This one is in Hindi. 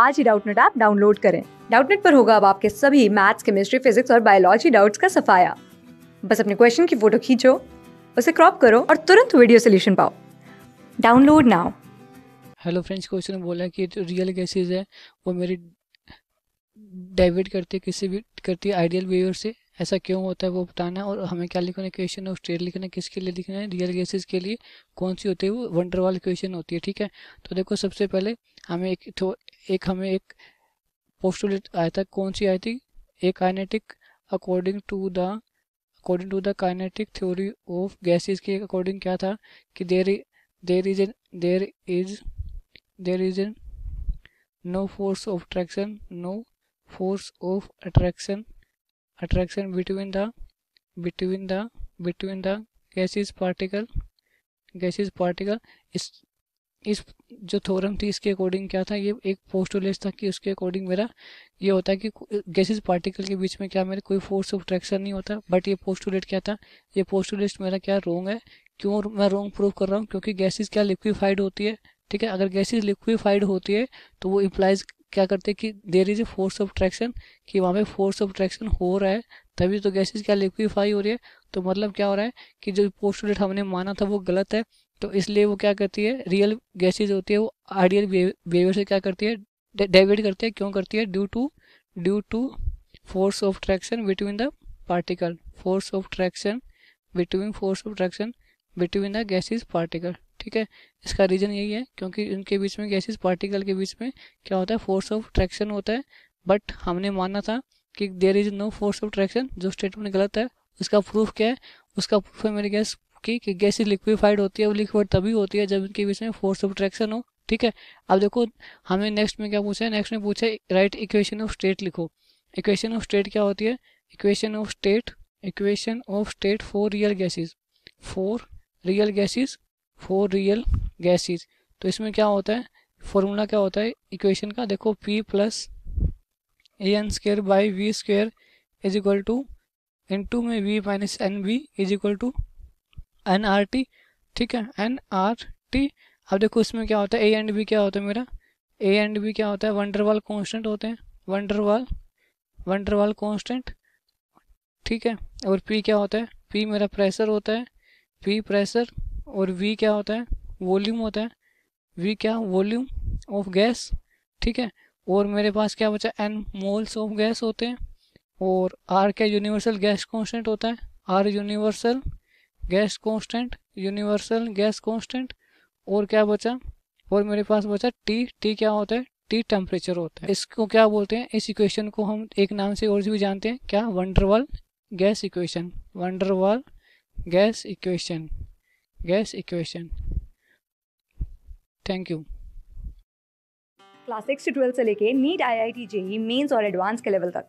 आज ही डाउटनेट ऐप डाउनलोड करें डाउटनेट पर होगा अब आपके सभी मैथ्स केमिस्ट्री फिजिक्स और बायोलॉजी डाउट्स का सफाया बस अपने क्वेश्चन की फोटो खींचो उसे क्रॉप करो और तुरंत वीडियो सोल्यूशन पाओ download now hello friends question में बोला कि जो रियल गैसेज है वो मेरी डाइवर्ट करते किसी भी करती है आइडियल बिहेवियर से ऐसा क्यों होता है वो बताना और हमें क्या लिखना है क्वेश्चन और स्टेट लिखना है किसके लिए लिखना है रियल गैसेज के लिए कौन सी होती है वो वंडर वंडरवाल क्वेश्चन होती है ठीक है तो देखो सबसे पहले हमें एक एक हमें एक पोस्टुलेट आया था कौन सी आई थी a kinetic according to the according to the kinetic theory of gases के अकॉर्डिंग क्या था कि there there is an there is there is an no force of attraction no force of attraction attraction between the between the between the gases particle gases particle इस जो थोरम थी इसके अकॉर्डिंग क्या था ये एक पोस्टोलेस था कि उसके अकॉर्डिंग मेरा ये होता है कि गैसेज पार्टिकल के बीच में क्या मेरे कोई फोर्स ऑफ अट्रैक्शन नहीं होता बट ये पोस्टोलेट क्या था ये पोस्टोलेट मेरा क्या रोंग है क्यों मैं रोंग प्रूव कर रहा हूँ क्योंकि गैसेज क्या लिक्विफाइड होती है ठीक है अगर गैसेज लिक्विफाइड होती है तो वो इम्प्लाइज क्या करते हैं कि there is a force of attraction कि वहाँ पे फोर्स ऑफ अट्रैक्शन हो रहा है तभी तो गैसेज क्या लिक्विफाई हो रही है तो मतलब क्या हो रहा है कि जो पोस्टुलेट हमने माना था वो गलत है तो इसलिए वो क्या करती है रियल गैसेज होती है वो आइडियल बिहेवियर से क्या करती है डेविएट करती है क्यों करती है due to due to force of traction between the particle force of traction between force of traction between the gases particle ठीक है इसका रीज़न यही है क्योंकि इनके बीच में गैसेज पार्टिकल के बीच में क्या होता है फोर्स ऑफ ट्रैक्शन होता है बट हमने माना था कि there is no force of traction जो स्टेटमेंट गलत है उसका प्रूफ क्या है उसका प्रूफ है मेरे गैस की कि गैस लिक्विफाइड होती है वो लिक्विड तभी होती है जब इनके बीच में फोर्स ऑफ अट्रैक्शन हो ठीक है अब देखो हमें नेक्स्ट में क्या पूछा है नेक्स्ट में पूछा है राइट इक्वेशन ऑफ स्टेट लिखो इक्वेशन ऑफ स्टेट क्या होती है equation of state equation of state for real gases for real gases for real gases तो इसमें क्या होता है फॉर्मूला क्या होता है इक्वेशन का देखो P plus A N square by V square is equal to into में V minus N V is equal to N R T ठीक है एन आर टी अब देखो इसमें क्या होता है ए एंड बी क्या होता है मेरा ए एंड बी क्या होता है वंडरवाल कांस्टेंट होते हैं वंडरवाल वंडरवाल कांस्टेंट ठीक है और पी क्या होता है पी मेरा प्रेशर होता है पी प्रेशर और वी क्या होता है वॉल्यूम होता है वी क्या वॉल्यूम ऑफ गैस ठीक है और मेरे पास क्या बचा एन मोल्स ऑफ गैस होते हैं और आर क्या यूनिवर्सल गैस कॉन्स्टेंट होता है R universal gas constant universal gas constant और क्या बचा और मेरे पास बचा टी टी क्या होता है टी टेम्परेचर होता है इसको क्या बोलते हैं इस इक्वेशन को हम एक नाम से और से भी जानते हैं क्या van der Waals gas equation van der Waals gas equation gas equation thank you class six से ट्वेल्थ से लेके NEET I I T JEE mains और एडवांस के लेवल तक